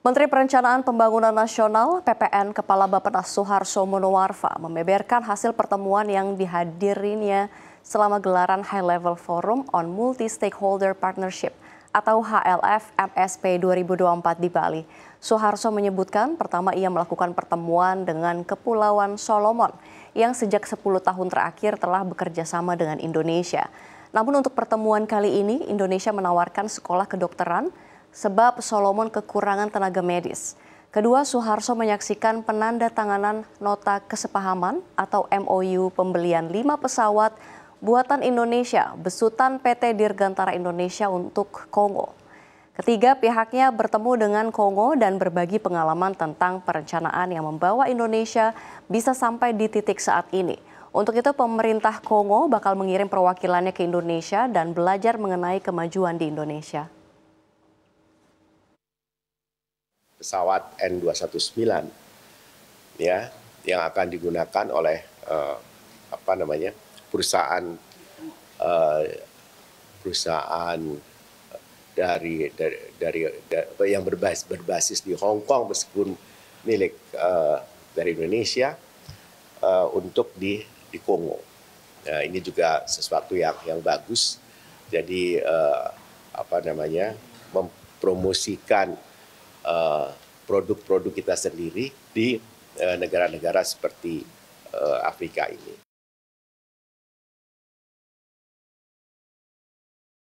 Menteri Perencanaan Pembangunan Nasional PPN Kepala Bapenas Soeharto Monowarfa membeberkan hasil pertemuan yang dihadirinya selama gelaran High Level Forum on Multi-Stakeholder Partnership atau HLF MSP 2024 di Bali. Soeharto menyebutkan pertama ia melakukan pertemuan dengan Kepulauan Solomon yang sejak 10 tahun terakhir telah bekerja sama dengan Indonesia. Namun untuk pertemuan kali ini Indonesia menawarkan sekolah kedokteran sebab Solomon kekurangan tenaga medis. Kedua, Soeharto menyaksikan penanda tanganan nota kesepahaman atau MOU pembelian lima pesawat buatan Indonesia besutan PT Dirgantara Indonesia untuk Kongo. Ketiga, pihaknya bertemu dengan Kongo dan berbagi pengalaman tentang perencanaan yang membawa Indonesia bisa sampai di titik saat ini. Untuk itu pemerintah Kongo bakal mengirim perwakilannya ke Indonesia dan belajar mengenai kemajuan di Indonesia. pesawat N219 ya yang akan digunakan oleh uh, apa namanya perusahaan uh, perusahaan dari dari dari, dari yang berbasis berbasis di Hong Kong meskipun milik uh, dari Indonesia uh, untuk di di Kongo. Nah, ini juga sesuatu yang yang bagus. Jadi uh, apa namanya mempromosikan Eh, produk produk kita sendiri di eh, negara negara seperti eh, afrika ini